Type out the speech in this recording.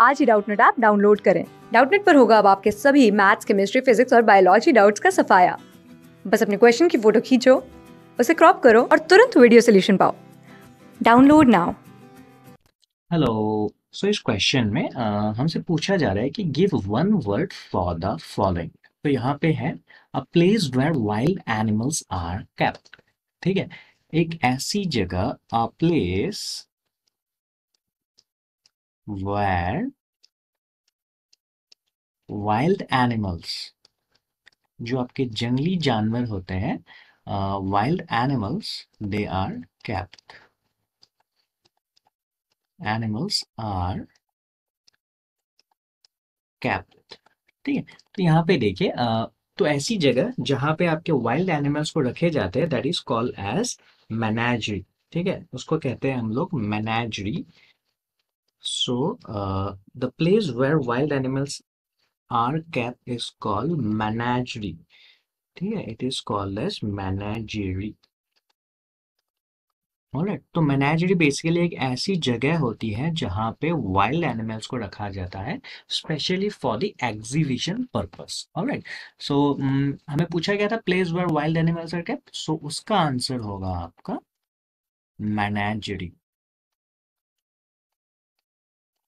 आज ही Doubtnut app download करें डाउटनेट पर होगा अब आपके सभी मैथ्स केमिस्ट्री फिजिक्स और बायोलॉजी डाउट्स का सफाया बस अपने क्वेश्चन की फोटो खींचो उसे क्रॉप करो और तुरंत वीडियो सोल्यूशन पाओ डाउनलोड नाउ हेलो सो इस क्वेश्चन में हमसे पूछा जा रहा है कि give one word for the following तो यहाँ पे है a place where wild animals are kept ठीक है एक ऐसी जगह a place were wild animals जो आपके जंगली जानवर होते हैं wild animals they are kept animals are kept ठीक है तो यहाँ पे देखिए तो ऐसी जगह जहां पे आपके वाइल्ड एनिमल्स को रखे जाते हैं that is called as menagerie ठीक है उसको कहते हैं हम लोग menagerie So uh, the place where wild animals are kept is called menagerie. ठीक है it is called as menagerie. Alright तो मैनेजरी बेसिकली एक ऐसी जगह होती है जहां पे वाइल्ड एनिमल्स को रखा जाता है specially for the exhibition purpose alright so हमें पूछा गया था place where wild animals are kept so उसका आंसर होगा आपका मैनेजरी